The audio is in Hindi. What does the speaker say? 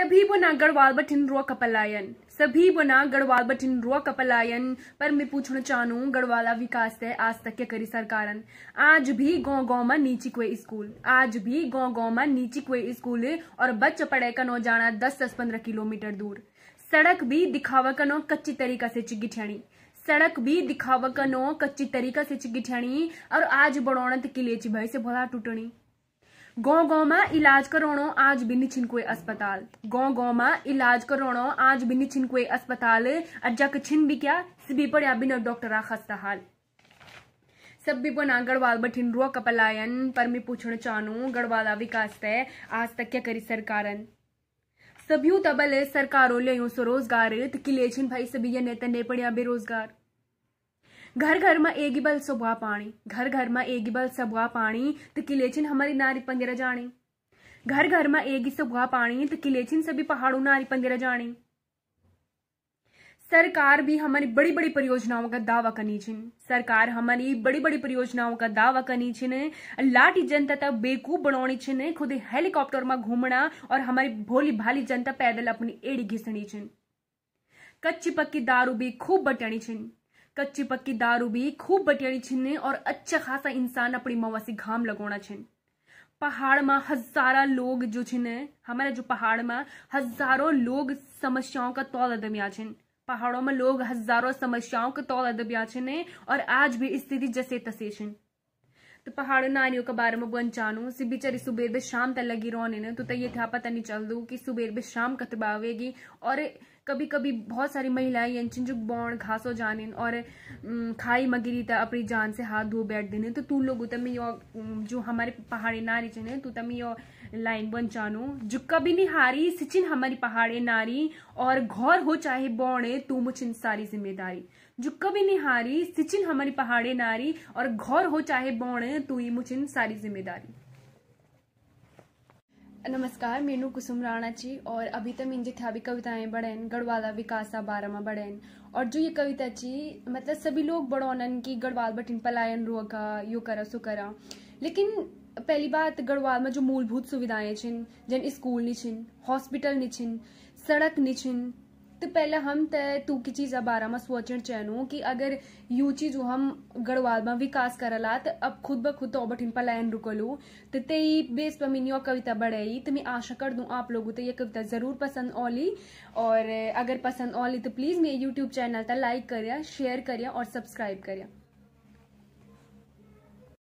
सभी बना गढ़वाल बठिन रो कपलायन सभी बना गढ़वाल बठिन रो कपलायन पर मैं पूछना चाहूँ गढ़वाला विकास है आज तक क्या करी सरकार आज भी गाँव गाँव में नीची कोई स्कूल आज भी गाँव गाँव में नीची कोई स्कूल और बच्चे पढ़े का नो जाना दस दस पंद्रह किलोमीटर दूर सड़क भी दिखावा का नो कच्ची तरीका से चिगिठियाणी सड़क भी दिखावा का नो कच्ची तरीका से चिगिठियाणी और आज बड़ौणत किले भय भाई से भोला टूटनी गाँव गांव में इलाज करोणो आज भी निछिन कोई अस्पताल गाँव गांव में इलाज करोणो आज भी निछिन कोई अस्पताल अज्जा छिन भी क्या सभी पढ़िया बिना डॉक्टर खस्ता हाल सब भी बना गढ़वाल बठिन रुआ कपलायन पर मैं पूछण चाहूँ गढ़वाल विकास तय आज तक क्या करी सरकारन सभी तबल सरकारों ले स्वरोजगार किले छिन भाई सभी ये नेता ने पढ़िया बेरोजगार घर घर में ઘર पानी घर घर में एक बल એગીબલ पानी तो किले કિલેચિન हमारी नारी पंदिरा जाने घर घर में एगी सबुआ पानी तो किलेचिन सभी पहाड़ों नारी पंदिरा जाने सरकार भी हमारी बड़ी बड़ी परियोजनाओं का दावा करनी छिन सरकार हमारी बड़ी बड़ी परियोजनाओं का दावा करनी छिन लाठी जनता तक बेकूफ बनानी छिन खुद हेलीकॉप्टर में घूमना और हमारी भोली भाली जनता पैदल अपनी एड़ी घिसनी छिन कच्ची पक्की दारू भी खूब बटनी छिन कच्ची पक्की दारू भी खूब बटियाड़ी छिन्ने और अच्छा खासा इंसान अपनी मवासी घाम लगोना छिन पहाड़ में हजारा लोग जो छिने हमारे जो पहाड़ में हजारों लोग समस्याओं का तौल अदमिया छिन पहाड़ों में लोग हजारों समस्याओं का तौल अदमिया छिने और आज भी स्थिति जैसे तसे छिन तो पहाड़ नारियों के बारे में बन जानू सी बेचारी सुबेर बे शाम तक लगी रोने ने तो ये था पता नहीं चल दू कि सुबेर बे शाम कतबावेगी और कभी कभी बहुत सारी महिलाएं यंचन बोण घासो जानिन और खाई मगिरीता अपनी जान से हाथ धो बैठ देने तो तू लोग तमी यो जो हमारे पहाड़ी नारी चने तू तमी यो लाइन बन जानो जो कभी नहीं हारी सिचिन हमारी पहाड़े नारी और घोर हो चाहे बौणे तू मुझिन सारी जिम्मेदारी जो कभी नहीं हारी सिचिन हमारी पहाड़े नारी और घोर हो चाहे बौणे तू ही मुचिन सारी जिम्मेदारी नमस्कार मेनू कुसुम राणा जी और अभी तक मीन जी भी कविताएं बड़ेन गढ़वाला विकासा बारमा हैं और जो ये कविता ची मतलब सभी लोग बड़ौनन की गढ़वाल बटिन पलायन रोका यो करा सो करा लेकिन पहली बात गढ़वाल में जो मूलभूत सुविधाएं छिन जन स्कूल नी छिन हॉस्पिटल नी छिन सड़क नी छिन तो पहले हम तय तू की चीज बारा में सोच चहनू कि अगर यू चीज हम गढ़वाल में विकास ला तो अब खुद ब खुद तो बठिन पलायन रुकलू तो ते बेस पर मैंने कविता बढ़ाई तो मैं आशा कर दूँ आप लोगों तो ये कविता जरूर पसंद ओली और अगर पसंद ओली तो प्लीज़ मेरे यूट्यूब चैनल तक लाइक करिया शेयर करिया और सब्सक्राइब करें